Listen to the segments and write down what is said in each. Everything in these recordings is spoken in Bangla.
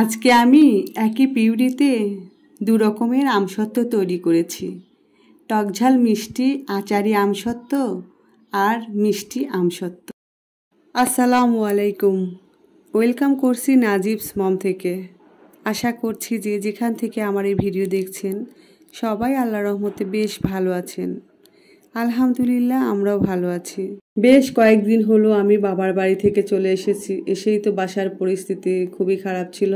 আজকে আমি একই পিউরিতে দু রকমের আমসত্ত্ব তৈরি করেছি টকঝাল মিষ্টি আচারি আমসত্ত্ব আর মিষ্টি আমসত্ত্ব আসসালামু আলাইকুম ওয়েলকাম করছি নাজিবস মম থেকে আশা করছি যে যেখান থেকে আমার এই ভিডিও দেখছেন সবাই আল্লাহ রহমতে বেশ ভালো আছেন আলহামদুলিল্লাহ আমরাও ভালো আছি বেশ কয়েকদিন হলো আমি বাবার বাড়ি থেকে চলে এসেছি এসেই তো বাসার পরিস্থিতি খুবই খারাপ ছিল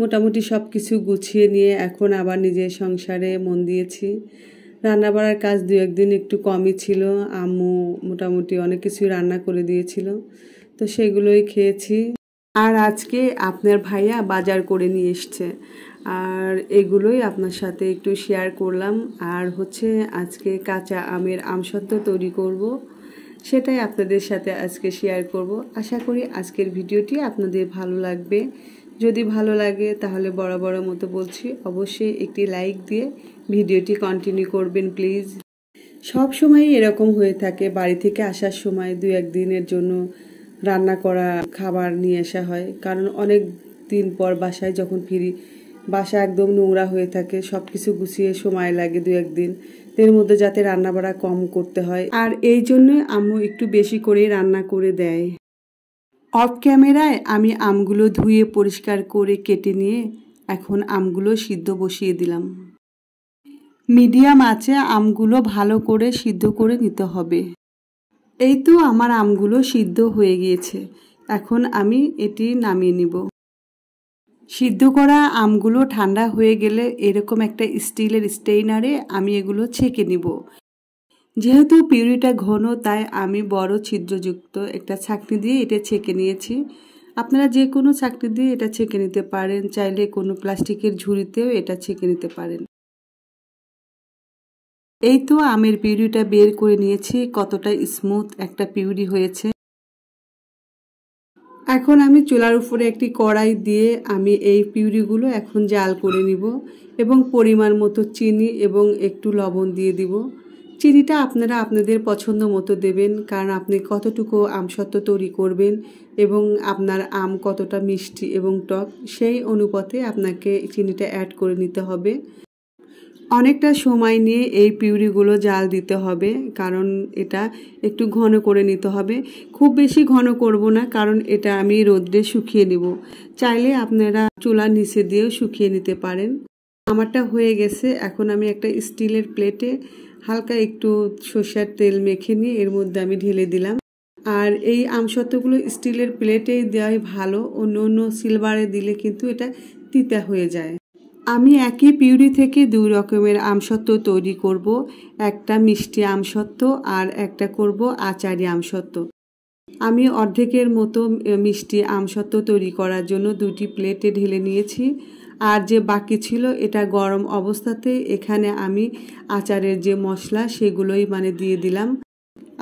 মোটামুটি সব কিছু গুছিয়ে নিয়ে এখন আবার নিজের সংসারে মন দিয়েছি রান্নাবাড়ার কাজ দু একদিন একটু কমই ছিল আম্মু মোটামুটি অনেক কিছু রান্না করে দিয়েছিল তো সেগুলোই খেয়েছি আর আজকে আপনার ভাইয়া বাজার করে নিয়ে এসছে আর এগুলোই আপনার সাথে একটু শেয়ার করলাম আর হচ্ছে আজকে কাঁচা আমের আমসত্ত্ব তৈরি করব। সেটাই আপনাদের সাথে আজকে শেয়ার করব আশা করি আজকের ভিডিওটি আপনাদের ভালো লাগবে যদি ভালো লাগে তাহলে বড় বড় মতো বলছি অবশ্যই একটি লাইক দিয়ে ভিডিওটি কন্টিনিউ করবেন প্লিজ সব সময় এরকম হয়ে থাকে বাড়ি থেকে আসার সময় দু একদিনের জন্য রান্না করা খাবার নিয়ে আসা হয় কারণ অনেক দিন পর বাসায় যখন ফিরি বাসা একদম নোংরা হয়ে থাকে সব কিছু গুছিয়ে সময় লাগে দু একদিন এর মধ্যে যাতে রান্না বাড়া কম করতে হয় আর এই জন্য আম্মু একটু বেশি করে রান্না করে দেয় অফ ক্যামেরায় আমি আমগুলো ধুয়ে পরিষ্কার করে কেটে নিয়ে এখন আমগুলো সিদ্ধ বসিয়ে দিলাম মিডিয়াম আছে আমগুলো ভালো করে সিদ্ধ করে নিতে হবে এই তো আমার আমগুলো সিদ্ধ হয়ে গিয়েছে এখন আমি এটি নামিয়ে নিব সিদ্ধ করা আমগুলো ঠান্ডা হয়ে গেলে এরকম একটা স্টিলের স্টেইনারে আমি এগুলো ছেঁকে নিব যেহেতু পিউরিটা ঘন তাই আমি বড় ছিদ্রযুক্ত একটা ছাঁকনি দিয়ে এটা ছেঁকে নিয়েছি আপনারা যে কোনো ছাঁকনি দিয়ে এটা ছেঁকে নিতে পারেন চাইলে কোনো প্লাস্টিকের ঝুড়িতেও এটা ছেঁকে নিতে পারেন এই তো আমের পিউরিটা বের করে নিয়েছি কতটা স্মুথ একটা পিউরি হয়েছে এখন আমি চুলার উপরে একটি কড়াই দিয়ে আমি এই পিউরিগুলো এখন জাল করে নিব এবং পরিমাণ মতো চিনি এবং একটু লবণ দিয়ে দিব চিনিটা আপনারা আপনাদের পছন্দ মতো দেবেন কারণ আপনি কতটুকু আমসত্ব তৈরি করবেন এবং আপনার আম কতটা মিষ্টি এবং টক সেই অনুপাতে আপনাকে চিনিটা অ্যাড করে নিতে হবে অনেকটা সময় নিয়ে এই পিউরিগুলো জাল দিতে হবে কারণ এটা একটু ঘন করে নিতে হবে খুব বেশি ঘন করব না কারণ এটা আমি রোদ্রে শুকিয়ে নেব চাইলে আপনারা চুলার নিচে দিয়েও শুকিয়ে নিতে পারেন আমারটা হয়ে গেছে এখন আমি একটা স্টিলের প্লেটে হালকা একটু সর্ষার তেল মেখে নিয়ে এর মধ্যে আমি ঢেলে দিলাম আর এই আমসত্বগুলো স্টিলের প্লেটেই দেওয়াই ভালো অন্য অন্য সিলভারে দিলে কিন্তু এটা তিতা হয়ে যায় আমি একই পিউরি থেকে দুই রকমের আমসত্ত্ব তৈরি করব একটা মিষ্টি আমসত্ত্ব আর একটা করব আচারি আমসত্ত্ব আমি অর্ধেকের মতো মিষ্টি আমসত্ত্ব তৈরি করার জন্য দুটি প্লেটে ঢেলে নিয়েছি আর যে বাকি ছিল এটা গরম অবস্থাতে এখানে আমি আচারের যে মশলা সেগুলোই মানে দিয়ে দিলাম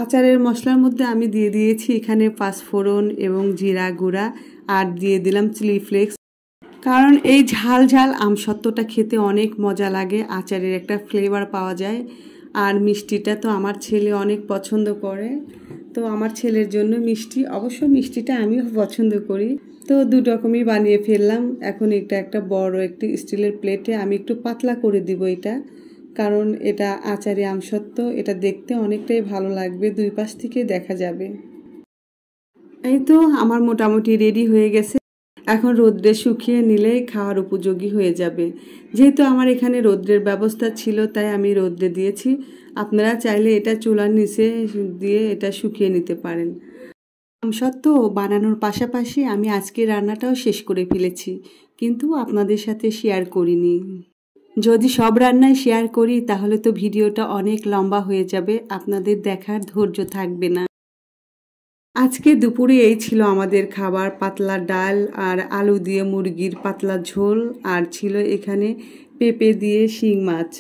আচারের মশলার মধ্যে আমি দিয়ে দিয়েছি এখানে পাঁচফোড়ন এবং জিরা গুঁড়া আর দিয়ে দিলাম চিলি ফ্লেক্স কারণ এই ঝাল ঝাল আমসত্ত্বটা খেতে অনেক মজা লাগে আচারের একটা ফ্লেভার পাওয়া যায় আর মিষ্টিটা তো আমার ছেলে অনেক পছন্দ করে তো আমার ছেলের জন্য মিষ্টি অবশ্য মিষ্টিটা আমিও পছন্দ করি তো দু রকমই বানিয়ে ফেললাম এখন এটা একটা বড় একটি স্টিলের প্লেটে আমি একটু পাতলা করে দিব এটা কারণ এটা আচারি আমসত্ত্ব এটা দেখতে অনেকটাই ভালো লাগবে দুই পাশ থেকে দেখা যাবে এই তো আমার মোটামুটি রেডি হয়ে গেছে এখন রোদ্রে শুকিয়ে নিলেই খাওয়ার উপযোগী হয়ে যাবে যেহেতু আমার এখানে রোদ্রের ব্যবস্থা ছিল তাই আমি রোদ্রে দিয়েছি আপনারা চাইলে এটা চুলার নিচে দিয়ে এটা শুকিয়ে নিতে পারেন সত্ত্বেও বানানোর পাশাপাশি আমি আজকে রান্নাটাও শেষ করে ফেলেছি কিন্তু আপনাদের সাথে শেয়ার করিনি যদি সব রান্নায় শেয়ার করি তাহলে তো ভিডিওটা অনেক লম্বা হয়ে যাবে আপনাদের দেখার ধৈর্য থাকবে না আজকে দুপুরে এই ছিল আমাদের খাবার পাতলা ডাল আর আলু দিয়ে মুরগির পাতলা ঝোল আর ছিল এখানে পেঁপে দিয়ে শিং মাছ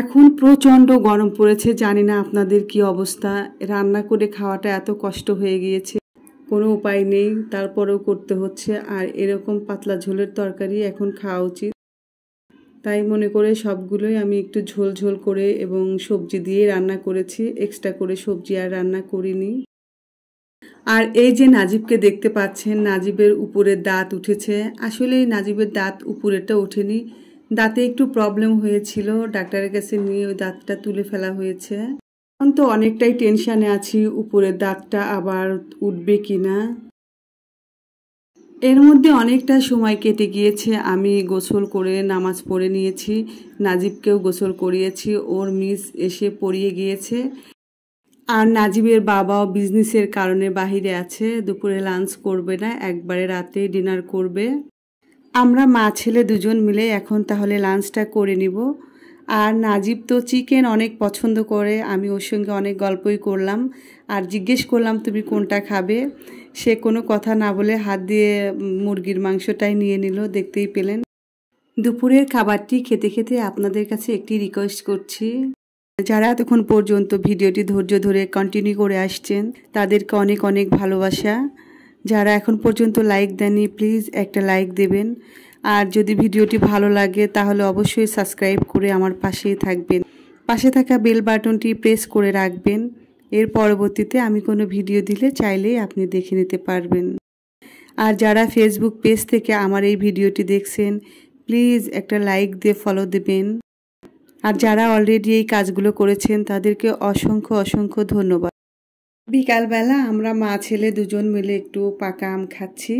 এখন প্রচণ্ড গরম পড়েছে জানি না আপনাদের কি অবস্থা রান্না করে খাওয়াটা এত কষ্ট হয়ে গিয়েছে কোনো উপায় নেই তারপরেও করতে হচ্ছে আর এরকম পাতলা ঝোলের তরকারি এখন খাওয়া উচিত তাই মনে করে সবগুলোই আমি একটু ঝোল ঝোল করে এবং সবজি দিয়ে রান্না করেছি এক্সট্রা করে সবজি আর রান্না করিনি আর এই যে নাজিবকে দেখতে পাচ্ছেন নাজিবের উপরে দাঁত উঠেছে আসলে নাজিবের দাঁত উপরেটা ওঠেনি দাঁতে একটু প্রবলেম হয়েছিল ডাক্তারের কাছে নিয়ে ওই দাঁতটা তুলে ফেলা হয়েছে এখন তো অনেকটাই টেনশানে আছি উপরের দাঁতটা আবার উঠবে কি না এর মধ্যে অনেকটা সময় কেটে গিয়েছে আমি গোসল করে নামাজ পড়ে নিয়েছি নাজিবকেও গোসল করিয়েছি ওর মিস এসে পড়িয়ে গিয়েছে আর নাজিবের বাবাও বিজনেসের কারণে বাহিরে আছে দুপুরে লাঞ্চ করবে না একবারে রাতে ডিনার করবে আমরা মা ছেলে দুজন মিলে এখন তাহলে লাঞ্চটা করে নিব আর নাজিব তো চিকেন অনেক পছন্দ করে আমি ওর সঙ্গে অনেক গল্পই করলাম আর জিজ্ঞেস করলাম তুমি কোনটা খাবে সে কোনো কথা না বলে হাত দিয়ে মুরগির মাংসটাই নিয়ে নিল দেখতেই পেলেন দুপুরের খাবারটি খেতে খেতে আপনাদের কাছে একটি রিকোয়েস্ট করছি যারা এতক্ষণ পর্যন্ত ভিডিওটি ধৈর্য ধরে কন্টিনিউ করে আসছেন তাদেরকে অনেক অনেক ভালোবাসা যারা এখন পর্যন্ত লাইক দেননি প্লিজ একটা লাইক দেবেন আর যদি ভিডিওটি ভালো লাগে তাহলে অবশ্যই সাবস্ক্রাইব করে আমার পাশেই থাকবেন পাশে থাকা বেল বাটনটি প্রেস করে রাখবেন এর পরবর্তীতে আমি কোনো ভিডিও দিলে চাইলেই আপনি দেখে নিতে পারবেন আর যারা ফেসবুক পেজ থেকে আমার এই ভিডিওটি দেখছেন প্লিজ একটা লাইক দিয়ে ফলো দেবেন আর যারা অলরেডি এই কাজগুলো করেছেন তাদেরকে অসংখ্য অসংখ্য ধন্যবাদ বিকালবেলা আমরা মা ছেলে দুজন মিলে একটু পাকা আম খাচ্ছি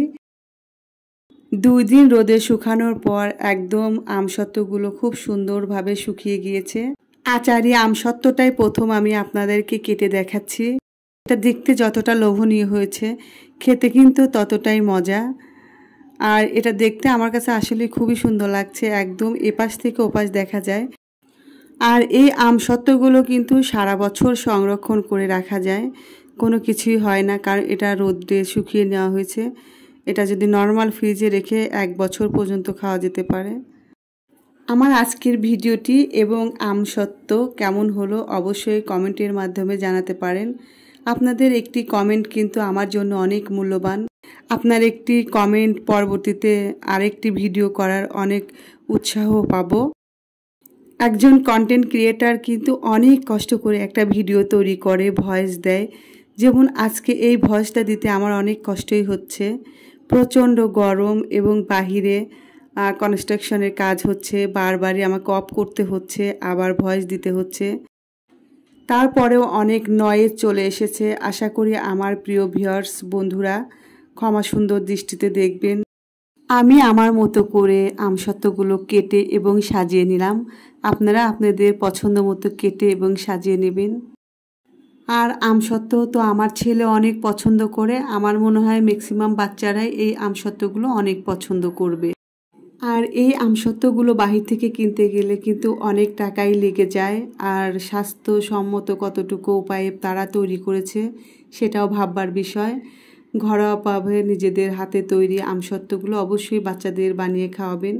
দুই দিন রোদে শুকানোর পর একদম আমসত্ত্বগুলো খুব সুন্দরভাবে শুকিয়ে গিয়েছে আচারি আমসত্ত্বটাই প্রথম আমি আপনাদেরকে কেটে দেখাচ্ছি এটা দেখতে যতটা লোভনীয় হয়েছে খেতে কিন্তু ততটাই মজা আর এটা দেখতে আমার কাছে আসলে খুবই সুন্দর লাগছে একদম এপাশ থেকে ওপাশ দেখা যায় আর এই আমসত্ত্বগুলো কিন্তু সারা বছর সংরক্ষণ করে রাখা যায় কোনো কিছুই হয় না কারণ এটা রোদ্রে শুকিয়ে নেওয়া হয়েছে এটা যদি নর্মাল ফ্রিজে রেখে এক বছর পর্যন্ত খাওয়া যেতে পারে আমার আজকের ভিডিওটি এবং আমসত্ত্ব কেমন হলো অবশ্যই কমেন্টের মাধ্যমে জানাতে পারেন আপনাদের একটি কমেন্ট কিন্তু আমার জন্য অনেক মূল্যবান আপনার একটি কমেন্ট পরবর্তীতে আরেকটি ভিডিও করার অনেক উৎসাহ পাবো একজন কন্টেন্ট ক্রিয়েটার কিন্তু অনেক কষ্ট করে একটা ভিডিও তৈরি করে ভয়েস দেয় যেমন আজকে এই ভয়েসটা দিতে আমার অনেক কষ্টই হচ্ছে প্রচণ্ড গরম এবং বাহিরে কনস্ট্রাকশনের কাজ হচ্ছে বারবারই আমাকে অফ করতে হচ্ছে আবার ভয়েস দিতে হচ্ছে তারপরেও অনেক নয়েজ চলে এসেছে আশা করি আমার প্রিয় ভিয়ার্স বন্ধুরা ক্ষমা সুন্দর দৃষ্টিতে দেখবেন আমি আমার মতো করে আমসত্ত্বগুলো কেটে এবং সাজিয়ে নিলাম আপনারা আপনাদের পছন্দ মতো কেটে এবং সাজিয়ে নেবেন আর আমসত্ত্ব তো আমার ছেলে অনেক পছন্দ করে আমার মনে হয় ম্যাক্সিমাম বাচ্চারাই এই আমসত্ত্বগুলো অনেক পছন্দ করবে আর এই আমসত্ত্বগুলো বাহির থেকে কিনতে গেলে কিন্তু অনেক টাকাই লেগে যায় আর স্বাস্থ্যসম্মত কতটুকু উপায়ে তারা তৈরি করেছে সেটাও ভাববার বিষয় ঘরোয়া পাবে নিজেদের হাতে তৈরি আমসত্ত্বগুলো অবশ্যই বাচ্চাদের বানিয়ে খাওয়াবেন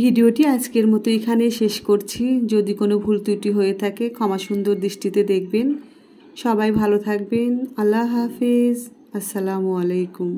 ভিডিওটি আজকের মতো এখানে শেষ করছি যদি কোনো ভুল ত্রুটি হয়ে থাকে ক্ষমা সুন্দর দৃষ্টিতে দেখবেন সবাই ভালো থাকবেন আল্লাহ হাফিজ আসসালামু আলাইকুম